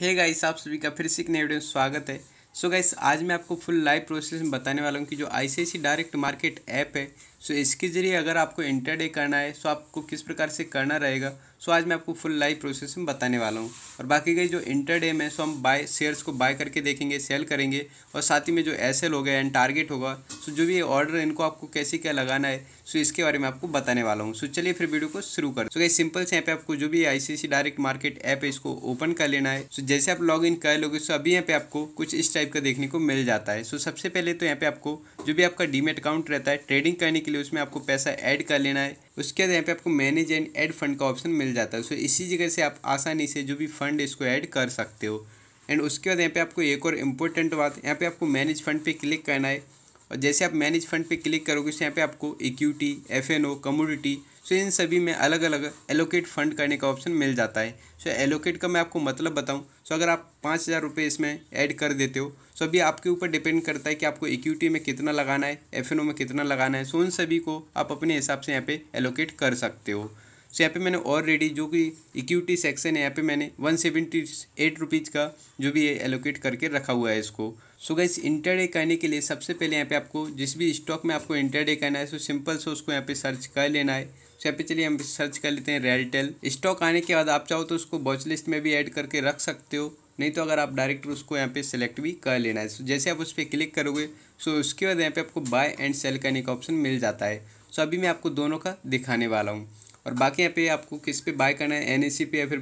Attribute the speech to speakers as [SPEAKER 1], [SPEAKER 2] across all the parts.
[SPEAKER 1] hey guys आप सभी का फिर से एक नए वीडियो में स्वागत है सो so गाइस आज मैं आपको फुल लाइव प्रोसेस में बताने वाला हूँ कि जो आई डायरेक्ट मार्केट ऐप है सो so इसके ज़रिए अगर आपको इंटरडे करना है सो so आपको किस प्रकार से करना रहेगा सो so आज मैं आपको फुल लाइव प्रोसेस में बताने वाला हूँ और बाकी गई जो इंटरडे में सो हम बाय शेयर्स को बाय करके देखेंगे सेल करेंगे और साथ ही में जो एस हो गया एंड टारगेट होगा सो जो भी ऑर्डर इनको आपको कैसे क्या लगाना है सो इसके बारे में आपको बताने वाला हूँ सो चलिए फिर वीडियो को शुरू कर सो ये सिंपल से यहाँ पे आपको जो भी आईसीसी डायरेक्ट मार्केट ऐप है इसको ओपन कर लेना है सो जैसे आप लॉग इन कर लोगे सो अभी यहाँ पे आपको कुछ इस टाइप का देखने को मिल जाता है सो सबसे पहले तो यहाँ पे आपको जो भी आपका डीमेट अकाउंट रहता है ट्रेडिंग करने के लिए उसमें आपको पैसा ऐड कर लेना है उसके बाद यहाँ पे आपको मैनेज एंड ऐड फंड का ऑप्शन मिल जाता है सो इसी जगह से आप आसानी से जो भी फंड इसको ऐड कर सकते हो एंड उसके बाद यहाँ पे आपको एक और इम्पोर्टेंट बात यहाँ पे आपको मैनेज फंड पे क्लिक करना है और जैसे आप मैनेज फंड पे क्लिक करोगे तो यहाँ पे आपको equity F N O commodity so इन सभी में अलग अलग एलोकेट फंड करने का ऑप्शन मिल जाता है सो एलोकेट का मैं आपको मतलब बताऊं सो अगर आप पाँच हज़ार रुपये इसमें ऐड कर देते हो सो अभी आपके ऊपर डिपेंड करता है कि आपको इक्विटी में कितना लगाना है एफ में कितना लगाना है सो उन सभी को आप अपने हिसाब से यहाँ पे एलोकेट कर सकते हो सो यहाँ पे मैंने ऑलरेडी जो कि इक्विटी सेक्शन है यहाँ पे मैंने वन सेवेंटी एट रुपीज़ का जो भी है एलोकेट करके रखा हुआ है इसको सो गई इंटरडे करने के लिए सबसे पहले यहाँ पे आपको जिस भी स्टॉक में आपको इंटरडे करना है सो सिंपल से उसको यहाँ पे सर्च कर लेना है सो यहाँ पे चलिए हम सर्च कर लेते हैं रेलटेल स्टॉक आने के बाद आप चाहो तो उसको वॉच लिस्ट में भी ऐड करके रख सकते हो नहीं तो अगर आप डायरेक्ट उसको यहाँ पे सेलेक्ट भी कर लेना है सो जैसे आप उस पर क्लिक करोगे सो उसके बाद यहाँ पे आपको बाय एंड सेल करने का ऑप्शन मिल जाता है सो अभी मैं आपको दोनों का दिखाने वाला हूँ और बाकी यहाँ पे आपको किस पे बाय करना है एन पे या फिर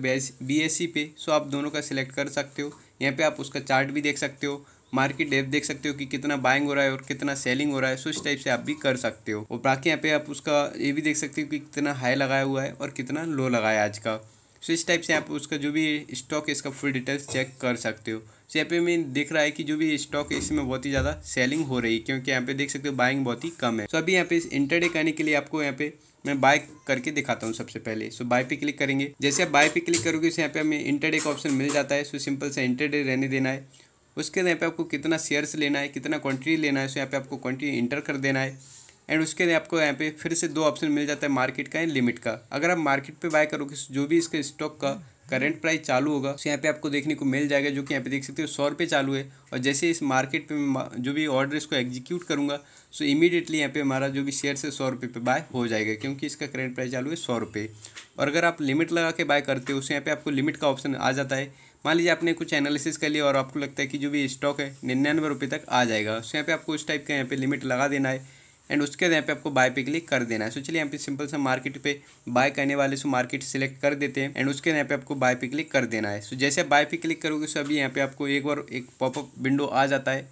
[SPEAKER 1] बी पे सो आप दोनों का सिलेक्ट कर सकते हो यहाँ पे आप उसका चार्ट भी देख सकते हो मार्केट डेप देख सकते हो कि कितना बाइंग हो रहा है और कितना सेलिंग हो रहा है सो इस टाइप से आप भी कर सकते हो और बाकी यहाँ पे आप उसका ये भी देख सकते हो कि कितना हाई लगाया हुआ है और कितना लो लगाया आज का सो इस टाइप से आप उसका जो भी स्टॉक है इसका फुल डिटेल्स चेक कर सकते हो सो यहाँ पे मैं देख रहा है कि जो भी स्टॉक है इसमें बहुत ही ज़्यादा सेलिंग हो रही है क्योंकि यहाँ पे देख सकते हो बाइंग बहुत ही कम है सो अभी यहाँ पे इंटरडे करने के लिए आपको यहाँ पे मैं बाय करके दिखाता हूँ सबसे पहले सो बाय पे क्लिक करेंगे जैसे आप बाय पे क्लिक करोगे तो यहाँ पे हमें इंटरडे का ऑप्शन मिल जाता है सो सिंपल से इंटरडे रहने देना है उसके यहाँ पे आपको कितना शेयर्स लेना है कितना क्वान्टिटी लेना है सो यहाँ पे आपको क्वान्टिटी इंटर कर देना है एंड उसके लिए आपको यहाँ पे फिर से दो ऑप्शन मिल जाता है मार्केट का एंड लिमिट का अगर आप मार्केट पे बाय करोगे जो भी इसके स्टॉक का करंट प्राइस चालू होगा तो यहाँ पे आपको देखने को मिल जाएगा जो कि यहाँ पे देख सकते हो सौ रुपये चालू है और जैसे इस मार्केट पे जो भी ऑर्डर इसको एग्जीक्यूट करूँगा सो इमीडिएटली यहाँ पे हमारा जो भी शेयर से सौ रुपये पर बाय हो जाएगा क्योंकि इसका करंट प्राइस चालू है सौ रुपये और अगर आप लिमिट लगा के बाय करते हो उस यहाँ पर आपको लिमिट का ऑप्शन आ जाता है मान लीजिए आपने कुछ एनालिसिस कर लिया और आपको लगता है कि जो भी स्टॉक है निन्यानवे रुपये तक आ जाएगा उस यहाँ पर आपको इस टाइप का यहाँ पर लिमिट लगा देना है एंड उसके बाद यहाँ पे आपको बाय पे क्लिक कर देना है सो चलिए यहाँ पे सिंपल सा मार्केट पे बाय करने वाले सो मार्केट सेलेक्ट कर देते हैं एंड उसके यहाँ पे आपको बाय पे क्लिक कर देना है सो जैसे बाय पे क्लिक करोगे सो अभी यहाँ पे आपको एक बार एक पॉपअप विंडो आ जाता है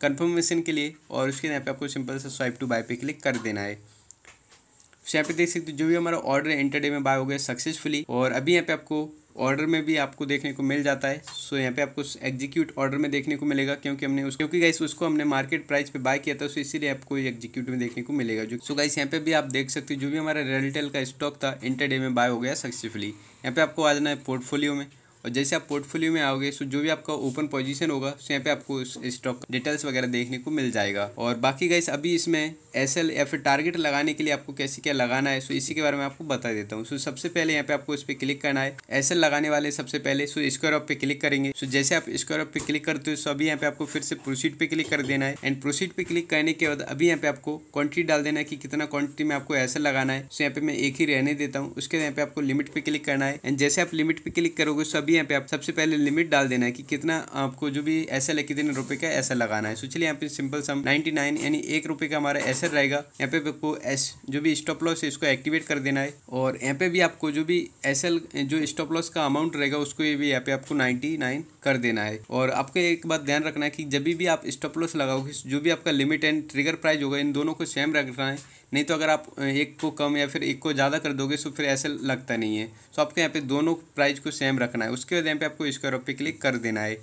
[SPEAKER 1] कन्फर्मेशन के लिए और उसके यहाँ पे आपको सिंपल सा स्वाइप टू बाय पे क्लिक कर देना है सो यहाँ पे देख सकते हो जो भी हमारा ऑर्डर इंटरडे में बाय हो गया सक्सेसफुली और अभी यहाँ पे आपको ऑर्डर में भी आपको देखने को मिल जाता है सो यहाँ पे आपको एग्जीक्यूट ऑर्डर में देखने को मिलेगा क्योंकि हमने उस क्योंकि गाइस उसको हमने मार्केट प्राइस पे बाय किया था सो इसीलिए आपको एग्जीक्यूट में देखने को मिलेगा जो सो गाइस यहाँ पे भी आप देख सकते हो जो भी हमारा रेलटेल का स्टॉक था इंटरडे में बाय हो गया सक्सेसफुली यहाँ पे आपको आ जाना है पोर्टफोलियो में और जैसे आप पोर्टफोलियो में आओगे सो जो भी आपका ओपन पोजीशन होगा सो यहाँ पे आपको स्टॉक डिटेल्स वगैरह देखने को मिल जाएगा और बाकी गाइस अभी इसमें एस या फिर टारगेट लगाने के लिए आपको कैसे क्या लगाना है सो इसी के बारे में आपको बता देता हूँ सो सबसे पहले यहाँ पे आपको इस पर क्लिक करना है एस लगाने वाले सबसे पहले सो स्क्वायर ऑफ पे क्लिक करेंगे सो जैसे आप स्क्वायर ऑफ पे क्लिक करते हो सो अभी यहाँ पे आपको फिर से प्रोसीड पे क्लिक कर देना है एंड प्रोसीड पे क्लिक करने के बाद अभी यहाँ पे आपको क्वान्टिटी डाल देना है कि कितना क्वान्टिटी में आपको एस लगाना है सो यहाँ पे मैं एक ही रहने देता हूँ उसके यहाँ पे आपको लिमिट पे क्लिक करना है एंड जैसे आप लिमिट पे क्लिक करोगे सो अभी यहाँ पे आप सबसे पहले लिमिट डाल देना है कि कितना आपको जो भी ऐसा लगे कितने रुपए का ऐसा लगाना है सो चलिए यहाँ पे सिंपल सम 99 यानी एक रुपए का हमारा ऐसा रहेगा यहाँ पे आपको एस जो भी स्टॉप लॉस है इसको एक्टिवेट कर देना है और यहाँ पे भी आपको जो भी एस जो स्टॉप लॉस का अमाउंट रहेगा उसको ये भी यहाँ पे आपको नाइन्टी कर देना है और आपको एक बात ध्यान रखना है कि जब भी आप स्टॉप लॉस लगाओगे जो भी आपका लिमिट एंड ट्रिगर प्राइस होगा इन दोनों को सेम रखना है नहीं तो अगर आप एक को कम या फिर एक को ज़्यादा कर दोगे तो फिर ऐसे लगता नहीं है तो आपको यहाँ पे दोनों प्राइस को सेम रखना है उसके बाद यहाँ पे आपको स्क्वायर पे क्लिक कर देना है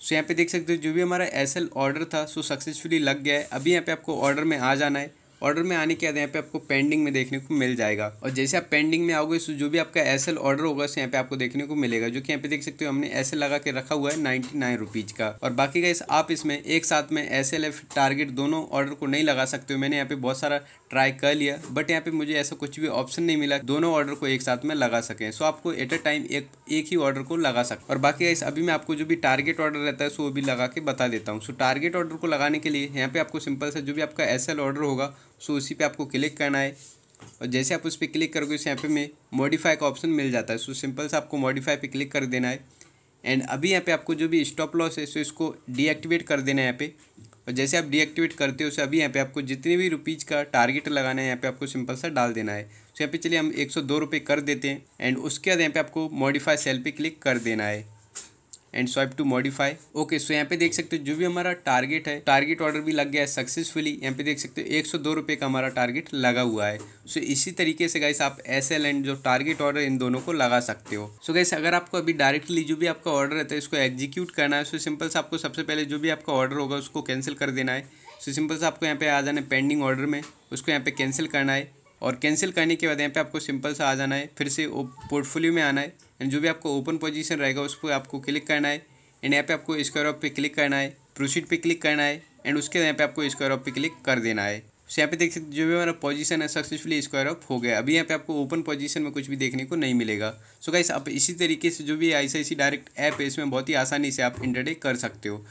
[SPEAKER 1] सो यहाँ पे देख सकते हो जो भी हमारा एस ऑर्डर था सो सक्सेसफुली लग गया है अभी यहाँ पे आपको ऑर्डर में आ जाना है ऑर्डर में आने के बाद यहाँ पे आपको पेंडिंग में देखने को मिल जाएगा और जैसे आप पेंडिंग में आओगे जो भी आपका एस ऑर्डर होगा यहाँ पे आपको देखने को मिलेगा जो कि यहाँ पे देख सकते हो हमने एस लगा के रखा हुआ है नाइन्टी नाइन रुपीज का और बाकी का इस आप इसमें एक साथ में एस टारगेट दोनों ऑर्डर को नहीं लगा सकते हो मैंने यहाँ पे बहुत सारा ट्राई कर लिया बट यहाँ पे मुझे ऐसा कुछ भी ऑप्शन नहीं मिला दोनों ऑर्डर को एक साथ में लगा सकें सो आपको एट अ टाइम एक एक ही ऑर्डर को लगा सकते और बाकी ऐसे अभी मैं आपको जो भी टारगेट ऑर्डर रहता है सो वो भी लगा के बता देता हूँ सो टारगेट ऑर्डर को लगाने के लिए यहाँ पे आपको सिंपल सा जो भी आपका एस ऑर्डर होगा सो उसी पर आपको क्लिक करना है और जैसे आप उस पर क्लिक करोगे उस यहाँ पे में मॉडिफाई का ऑप्शन मिल जाता है सो सिंपल से आपको मॉडिफाई पे क्लिक कर देना है एंड अभी यहाँ पे आपको जो भी स्टॉप लॉस है सो इसको डीएक्टिवेट कर देना है यहाँ पे और जैसे आप डीएक्टिवेट करते हो उसे अभी यहाँ पे आपको जितने भी रुपीज़ का टारगेट लगाना है यहाँ पे आपको सिंपल सा डाल देना है तो यहाँ पे चलिए हम एक सौ दो रुपये कर देते हैं एंड उसके बाद यहाँ पे आपको मॉडिफाई सेल पे क्लिक कर देना है and swipe to modify okay so यहाँ पे देख सकते हो जो भी हमारा टारगेट है टारगेट ऑर्डर भी लग गया है सक्सेसफुली यहाँ पे देख सकते हो एक सौ दो रुपये का हमारा टारगेट लगा हुआ है सो so, इसी तरीके से गाइस आप एस एल एंड जो टारगेट ऑर्डर इन दोनों को लगा सकते हो सो so, गाइस अगर आपको अभी डायरेक्टली जो भी आपका ऑर्डर रहता है इसको एग्जीक्यूट करना है सो so, सिंपल से आपको सबसे पहले जो भी आपका ऑर्डर होगा उसको कैंसिल कर देना है सो सिंपल से आपको यहाँ पे आ जाना है पेंडिंग ऑर्डर में उसको यहाँ पे कैंसिल करना है और कैंसिल करने के बाद यहाँ पे आपको सिंपल सा आ जाना है फिर से वो पोर्टफोलियो में आना है एंड जो भी आपको ओपन पोजीशन रहेगा उस पर आपको क्लिक करना है एंड यहाँ पे आपको स्क्वायर ऑफ पे क्लिक करना है प्रोसीड पे क्लिक करना है एंड उसके यहाँ पे आपको स्क्वायर ऑफ पे क्लिक कर देना है सो यहाँ पे देख सकते जो भी हमारा पोजीशन है सक्सेसफुली स्क्वायर ऑफ हो गया अभी यहाँ पे आपको ओपन पोजीशन में कुछ भी देखने को नहीं मिलेगा सो so गाइस आप इसी तरीके से जो भी आई डायरेक्ट ऐप है इसमें बहुत ही आसानी से आप इंटरटेक कर सकते हो